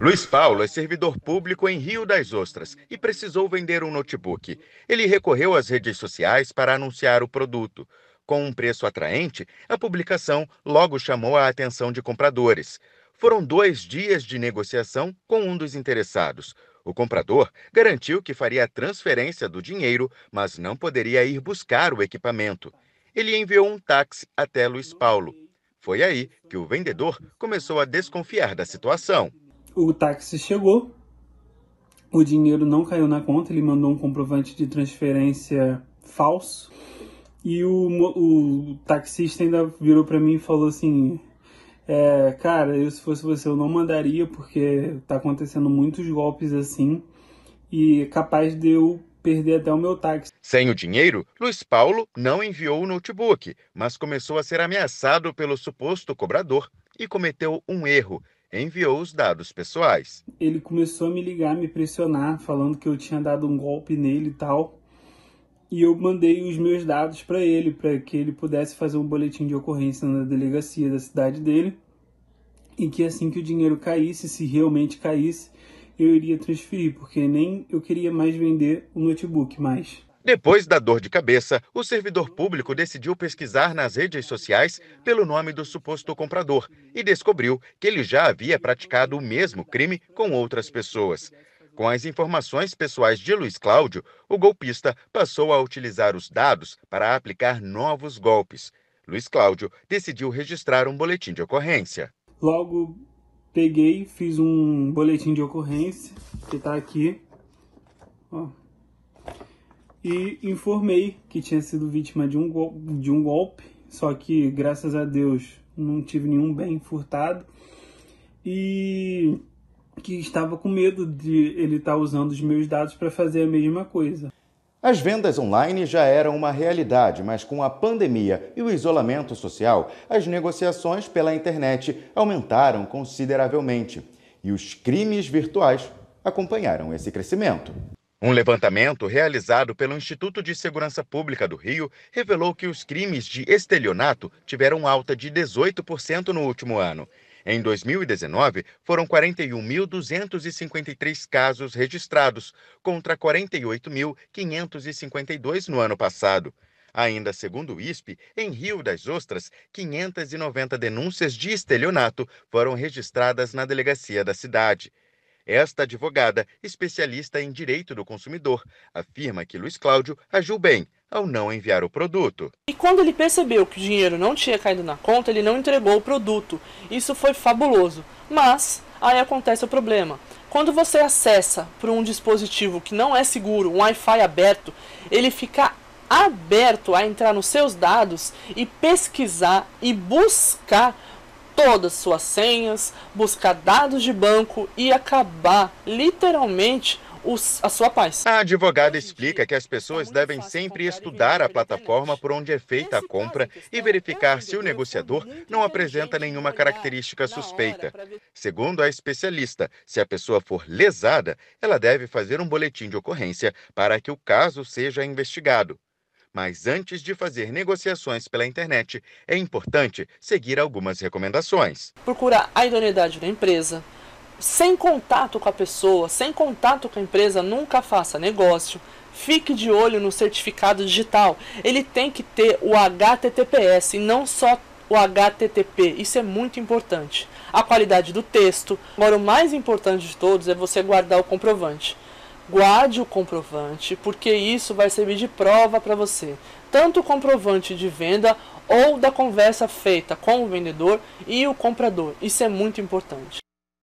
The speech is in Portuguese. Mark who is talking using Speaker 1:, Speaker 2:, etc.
Speaker 1: Luiz Paulo é servidor público em Rio das Ostras e precisou vender um notebook. Ele recorreu às redes sociais para anunciar o produto. Com um preço atraente, a publicação logo chamou a atenção de compradores. Foram dois dias de negociação com um dos interessados. O comprador garantiu que faria a transferência do dinheiro, mas não poderia ir buscar o equipamento. Ele enviou um táxi até Luiz Paulo. Foi aí que o vendedor começou a desconfiar da situação.
Speaker 2: O táxi chegou, o dinheiro não caiu na conta, ele mandou um comprovante de transferência falso. E o, o taxista ainda virou para mim e falou assim: é, Cara, eu se fosse você eu não mandaria, porque tá acontecendo muitos golpes assim e capaz de eu perder até o meu táxi.
Speaker 1: Sem o dinheiro, Luiz Paulo não enviou o notebook, mas começou a ser ameaçado pelo suposto cobrador e cometeu um erro enviou os dados pessoais.
Speaker 2: Ele começou a me ligar, me pressionar, falando que eu tinha dado um golpe nele e tal. E eu mandei os meus dados para ele, para que ele pudesse fazer um boletim de ocorrência na delegacia da cidade dele. E que assim que o dinheiro caísse, se realmente caísse, eu iria transferir, porque nem eu queria mais vender o notebook mais.
Speaker 1: Depois da dor de cabeça, o servidor público decidiu pesquisar nas redes sociais pelo nome do suposto comprador e descobriu que ele já havia praticado o mesmo crime com outras pessoas. Com as informações pessoais de Luiz Cláudio, o golpista passou a utilizar os dados para aplicar novos golpes. Luiz Cláudio decidiu registrar um boletim de ocorrência. Logo
Speaker 2: peguei, fiz um boletim de ocorrência que está aqui e informei que tinha sido vítima de um, de um golpe, só que graças a Deus não tive nenhum bem furtado e que estava com medo de ele estar tá usando os meus dados para fazer a mesma
Speaker 1: coisa. As vendas online já eram uma realidade, mas com a pandemia e o isolamento social, as negociações pela internet aumentaram consideravelmente e os crimes virtuais acompanharam esse crescimento. Um levantamento realizado pelo Instituto de Segurança Pública do Rio revelou que os crimes de estelionato tiveram alta de 18% no último ano. Em 2019, foram 41.253 casos registrados, contra 48.552 no ano passado. Ainda segundo o ISP, em Rio das Ostras, 590 denúncias de estelionato foram registradas na delegacia da cidade. Esta advogada, especialista em direito do consumidor, afirma que Luiz Cláudio agiu bem ao não enviar o produto. E quando ele percebeu que o
Speaker 3: dinheiro não tinha caído na conta, ele não entregou o produto. Isso foi fabuloso. Mas aí acontece o problema. Quando você acessa por um dispositivo que não é seguro, um Wi-Fi aberto, ele fica aberto a entrar nos seus dados e pesquisar e buscar todas suas senhas, buscar dados
Speaker 1: de banco e acabar literalmente os, a sua paz. A advogada explica que as pessoas devem sempre estudar a plataforma por onde é feita a compra e verificar se o negociador não apresenta nenhuma característica suspeita. Segundo a especialista, se a pessoa for lesada, ela deve fazer um boletim de ocorrência para que o caso seja investigado. Mas antes de fazer negociações pela internet, é importante seguir algumas recomendações.
Speaker 3: Procurar a idoneidade da empresa. Sem contato com a pessoa, sem contato com a empresa, nunca faça negócio. Fique de olho no certificado digital. Ele tem que ter o HTTPS e não só o HTTP. Isso é muito importante. A qualidade do texto. Agora, o mais importante de todos é você guardar o comprovante guarde o comprovante, porque isso vai servir de prova para você, tanto o comprovante de venda ou da conversa feita com o vendedor e o comprador. Isso é muito importante.